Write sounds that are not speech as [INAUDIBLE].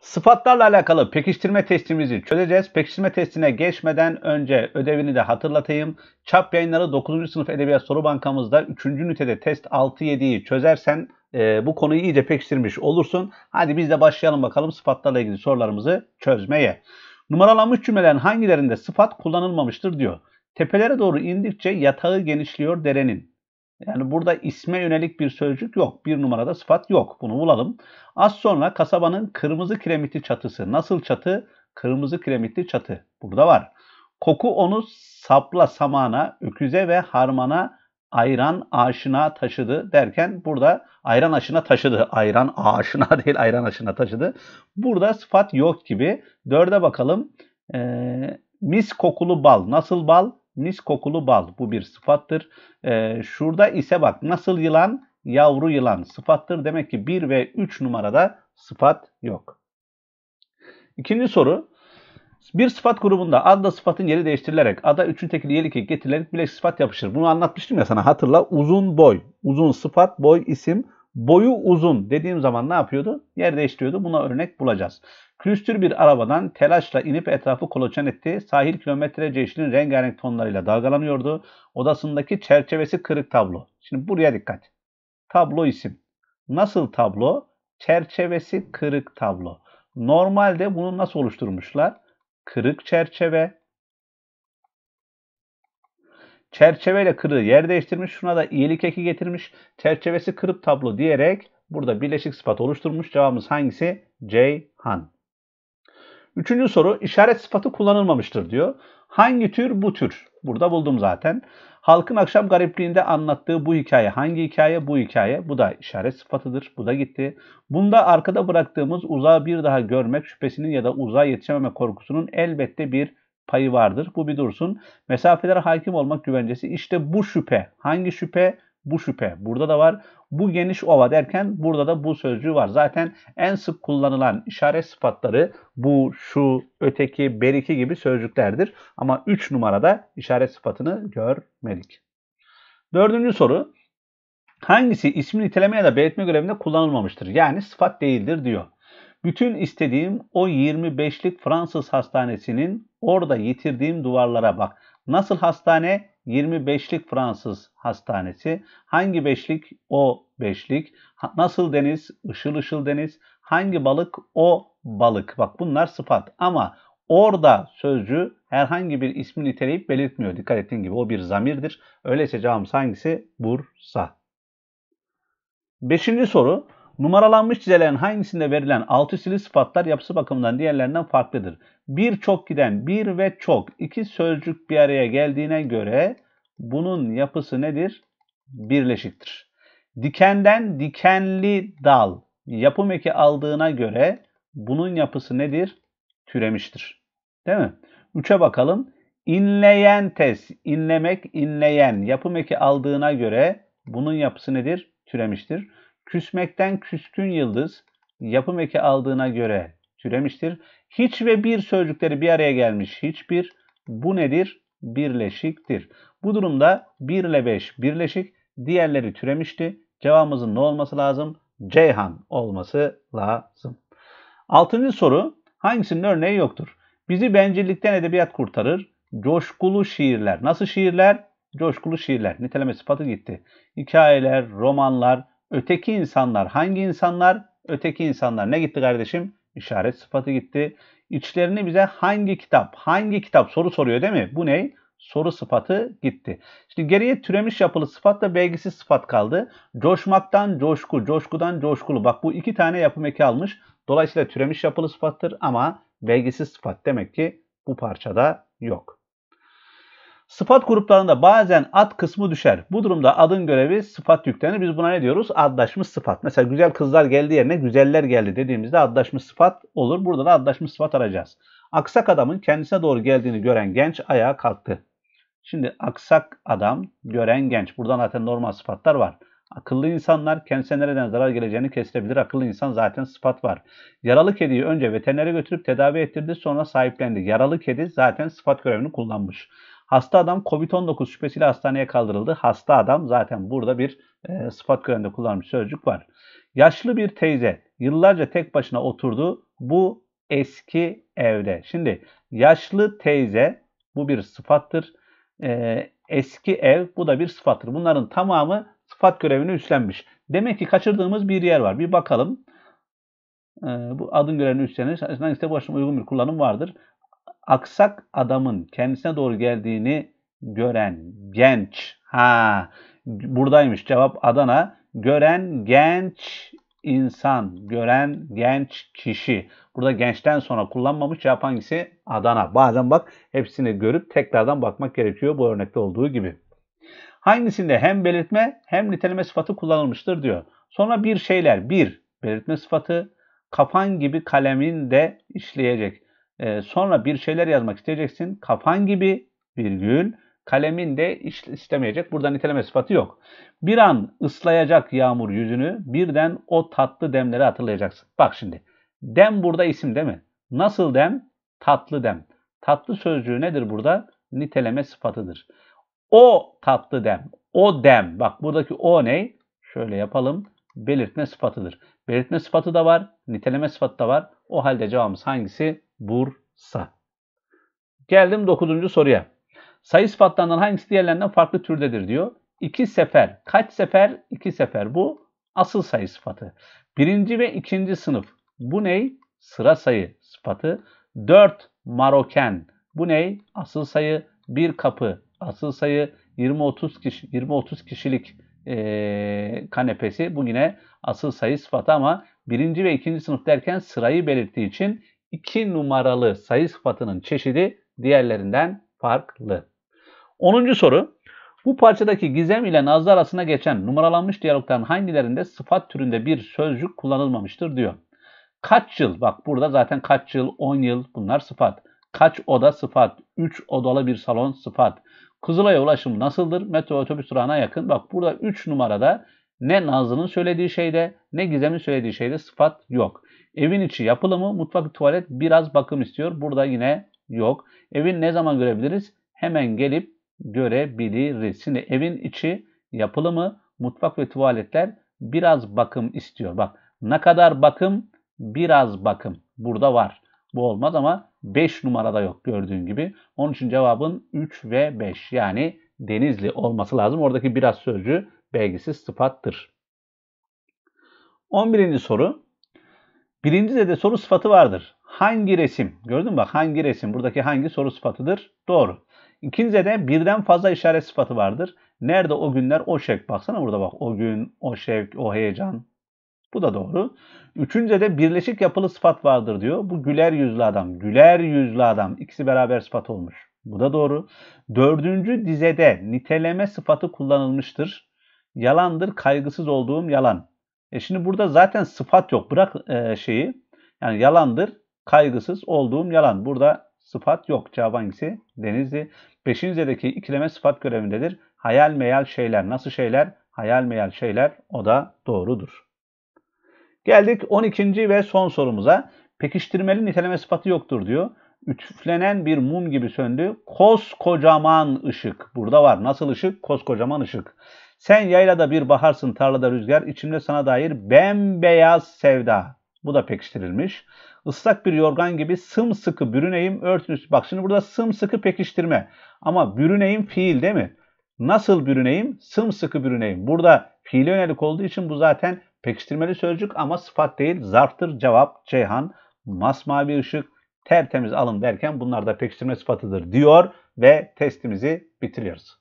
Sıfatlarla alakalı pekiştirme testimizi çözeceğiz. Pekiştirme testine geçmeden önce ödevini de hatırlatayım. Çap yayınları 9. sınıf edebiyat soru bankamızda 3. ünitede test 6-7'yi çözersen e, bu konuyu iyice pekiştirmiş olursun. Hadi biz de başlayalım bakalım sıfatlarla ilgili sorularımızı çözmeye. Numaralanmış cümlelerin hangilerinde sıfat kullanılmamıştır diyor. Tepelere doğru indikçe yatağı genişliyor derenin. Yani burada isme yönelik bir sözcük yok. Bir numarada sıfat yok. Bunu bulalım. Az sonra kasabanın kırmızı kiremitli çatısı. Nasıl çatı? Kırmızı kiremitli çatı. Burada var. Koku onu sapla samana, öküze ve harmana ayran aşına taşıdı derken burada ayran aşına taşıdı. Ayran aşına [LAUGHS] değil ayran aşına taşıdı. Burada sıfat yok gibi. Dörde bakalım. Ee, mis kokulu bal. Nasıl bal? Mis kokulu bal. Bu bir sıfattır. E, şurada ise bak nasıl yılan? Yavru yılan sıfattır. Demek ki 1 ve 3 numarada sıfat yok. İkinci soru. Bir sıfat grubunda adla sıfatın yeri değiştirilerek ada üçün tekili yelik getirilerek bile sıfat yapışır. Bunu anlatmıştım ya sana hatırla. Uzun boy, uzun sıfat, boy isim, boyu uzun dediğim zaman ne yapıyordu? Yer değiştiriyordu. Buna örnek bulacağız. Külüstür bir arabadan telaşla inip etrafı koloçan etti. Sahil kilometrece işinin rengarenk tonlarıyla dalgalanıyordu. Odasındaki çerçevesi kırık tablo. Şimdi buraya dikkat. Tablo isim. Nasıl tablo? Çerçevesi kırık tablo. Normalde bunu nasıl oluşturmuşlar? Kırık çerçeve, Çerçeveyle kırığı yer değiştirmiş. Şuna da iyilik eki getirmiş. Çerçevesi kırıp tablo diyerek burada birleşik sıfat oluşturmuş. Cevabımız hangisi? C. Han. Üçüncü soru işaret sıfatı kullanılmamıştır diyor. Hangi tür bu tür? Burada buldum zaten. Halkın akşam garipliğinde anlattığı bu hikaye hangi hikaye? Bu hikaye. Bu da işaret sıfatıdır. Bu da gitti. Bunda arkada bıraktığımız uzağı bir daha görmek şüphesinin ya da uzağa yetişememe korkusunun elbette bir payı vardır. Bu bir dursun. Mesafelere hakim olmak güvencesi. İşte bu şüphe. Hangi şüphe? Bu şüphe. Burada da var. Bu geniş ova derken burada da bu sözcüğü var. Zaten en sık kullanılan işaret sıfatları bu, şu, öteki, beriki gibi sözcüklerdir. Ama 3 numarada işaret sıfatını görmedik. Dördüncü soru. Hangisi ismi niteleme ya da belirtme görevinde kullanılmamıştır? Yani sıfat değildir diyor. Bütün istediğim o 25'lik Fransız hastanesinin orada yitirdiğim duvarlara bak. Nasıl hastane? 25'lik Fransız hastanesi. Hangi beşlik? O beşlik. Nasıl deniz? Işıl ışıl deniz. Hangi balık? O balık. Bak bunlar sıfat ama orada sözcü herhangi bir ismi niteleyip belirtmiyor. Dikkat ettiğin gibi o bir zamirdir. Öyleyse cevabımız hangisi? Bursa. Beşinci soru. Numaralanmış çizelerin hangisinde verilen altı sili sıfatlar yapısı bakımından diğerlerinden farklıdır? Bir çok giden, bir ve çok iki sözcük bir araya geldiğine göre bunun yapısı nedir? Birleşiktir. Dikenden dikenli dal yapım eki aldığına göre bunun yapısı nedir? Türemiştir. Değil mi? Üçe bakalım. İnleyen tez, inlemek, inleyen yapım eki aldığına göre bunun yapısı nedir? Türemiştir. Küsmekten küskün yıldız yapım eki aldığına göre türemiştir. Hiç ve bir sözcükleri bir araya gelmiş hiçbir. Bu nedir? Birleşiktir. Bu durumda 1 ile 5 birleşik. Diğerleri türemişti. Cevabımızın ne olması lazım? Ceyhan olması lazım. Altıncı soru. Hangisinin örneği yoktur? Bizi bencillikten edebiyat kurtarır. Coşkulu şiirler. Nasıl şiirler? Coşkulu şiirler. Niteleme sıfatı gitti. Hikayeler, romanlar, Öteki insanlar hangi insanlar? Öteki insanlar ne gitti kardeşim? İşaret sıfatı gitti. İçlerini bize hangi kitap, hangi kitap soru soruyor değil mi? Bu ne? Soru sıfatı gitti. Şimdi geriye türemiş yapılı sıfat da belgisiz sıfat kaldı. Coşmaktan coşku, coşkudan coşkulu. Bak bu iki tane yapım eki almış. Dolayısıyla türemiş yapılı sıfattır ama belgisiz sıfat demek ki bu parçada yok. Sıfat gruplarında bazen ad kısmı düşer. Bu durumda adın görevi sıfat yüklenir. Biz buna ne diyoruz? Adlaşmış sıfat. Mesela güzel kızlar geldi yerine güzeller geldi dediğimizde adlaşmış sıfat olur. Burada da adlaşmış sıfat arayacağız. Aksak adamın kendisine doğru geldiğini gören genç ayağa kalktı. Şimdi aksak adam, gören genç. Buradan zaten normal sıfatlar var. Akıllı insanlar kendisine nereden zarar geleceğini kestirebilir. Akıllı insan zaten sıfat var. Yaralı kediyi önce veterinere götürüp tedavi ettirdi sonra sahiplendi. Yaralı kedi zaten sıfat görevini kullanmış. Hasta adam COVID-19 şüphesiyle hastaneye kaldırıldı. Hasta adam zaten burada bir e, sıfat görevinde kullanmış sözcük var. Yaşlı bir teyze yıllarca tek başına oturdu bu eski evde. Şimdi yaşlı teyze bu bir sıfattır. E, eski ev bu da bir sıfattır. Bunların tamamı sıfat görevini üstlenmiş. Demek ki kaçırdığımız bir yer var. Bir bakalım. E, bu adın görevini üstlenir. Hangisi de bu uygun bir kullanım vardır aksak adamın kendisine doğru geldiğini gören genç. Ha buradaymış cevap Adana. Gören genç insan, gören genç kişi. Burada gençten sonra kullanmamış cevap hangisi? Adana. Bazen bak hepsini görüp tekrardan bakmak gerekiyor bu örnekte olduğu gibi. Hangisinde hem belirtme hem niteleme sıfatı kullanılmıştır diyor. Sonra bir şeyler. Bir, belirtme sıfatı. Kafan gibi kalemin de işleyecek. Ee, sonra bir şeyler yazmak isteyeceksin. Kafan gibi virgül kalemin de istemeyecek. Burada niteleme sıfatı yok. Bir an ıslayacak yağmur yüzünü birden o tatlı demleri hatırlayacaksın. Bak şimdi dem burada isim değil mi? Nasıl dem? Tatlı dem. Tatlı sözcüğü nedir burada? Niteleme sıfatıdır. O tatlı dem. O dem. Bak buradaki o ne? Şöyle yapalım. Belirtme sıfatıdır. Belirtme sıfatı da var. Niteleme sıfatı da var. O halde cevabımız hangisi? Bursa. Geldim 9. soruya. Sayı sıfatlarından hangisi diğerlerinden farklı türdedir diyor. İki sefer. Kaç sefer? İki sefer. Bu asıl sayı sıfatı. Birinci ve ikinci sınıf. Bu ney? Sıra sayı sıfatı. Dört Maroken. Bu ney? Asıl sayı. Bir kapı. Asıl sayı. 20-30 kişi, 20-30 kişilik e, kanepesi. Bu yine asıl sayı sıfatı ama birinci ve ikinci sınıf derken sırayı belirttiği için 2 numaralı sayı sıfatının çeşidi diğerlerinden farklı. 10. soru. Bu parçadaki Gizem ile Nazlı arasına geçen numaralanmış diyalogların hangilerinde sıfat türünde bir sözcük kullanılmamıştır diyor. Kaç yıl? Bak burada zaten kaç yıl, 10 yıl bunlar sıfat. Kaç oda sıfat, 3 odalı bir salon sıfat. Kızılay'a ulaşım nasıldır? Metro otobüs durağına yakın. Bak burada 3 numarada ne Nazlı'nın söylediği şeyde ne Gizem'in söylediği şeyde sıfat yok. Evin içi yapılımı, mutfak, tuvalet biraz bakım istiyor. Burada yine yok. Evin ne zaman görebiliriz? Hemen gelip görebiliriz. Şimdi evin içi yapılımı, mutfak ve tuvaletler biraz bakım istiyor. Bak ne kadar bakım? Biraz bakım. Burada var. Bu olmaz ama 5 numarada yok gördüğün gibi. Onun için cevabın 3 ve 5 yani denizli olması lazım. Oradaki biraz sözcü belgisiz sıfattır. 11. soru Birinci de de soru sıfatı vardır. Hangi resim? Gördün mü bak hangi resim? Buradaki hangi soru sıfatıdır? Doğru. İkinci de birden fazla işaret sıfatı vardır. Nerede o günler o şevk? Baksana burada bak o gün, o şevk, o heyecan. Bu da doğru. Üçüncü de birleşik yapılı sıfat vardır diyor. Bu güler yüzlü adam. Güler yüzlü adam. İkisi beraber sıfat olmuş. Bu da doğru. Dördüncü dizede niteleme sıfatı kullanılmıştır. Yalandır, kaygısız olduğum yalan. E şimdi burada zaten sıfat yok. Bırak e, şeyi. Yani yalandır. Kaygısız olduğum yalan. Burada sıfat yok. Cevap hangisi? Denizli. Beşinizedeki ikileme sıfat görevindedir. Hayal meyal şeyler. Nasıl şeyler? Hayal meyal şeyler. O da doğrudur. Geldik 12. ve son sorumuza. Pekiştirmeli niteleme sıfatı yoktur diyor. Ütüflenen bir mum gibi söndü. Koskocaman ışık. Burada var. Nasıl ışık? Koskocaman ışık. Sen yaylada bir baharsın, tarlada rüzgar, içimde sana dair bembeyaz sevda. Bu da pekiştirilmiş. Islak bir yorgan gibi sımsıkı bürüneyim örtün üstü. Bak şimdi burada sımsıkı pekiştirme. Ama bürüneyim fiil değil mi? Nasıl bürüneyim? Sımsıkı bürüneyim. Burada fiil yönelik olduğu için bu zaten pekiştirmeli sözcük ama sıfat değil. Zarftır cevap Ceyhan. Masmavi ışık tertemiz alın derken bunlar da pekiştirme sıfatıdır diyor ve testimizi bitiriyoruz.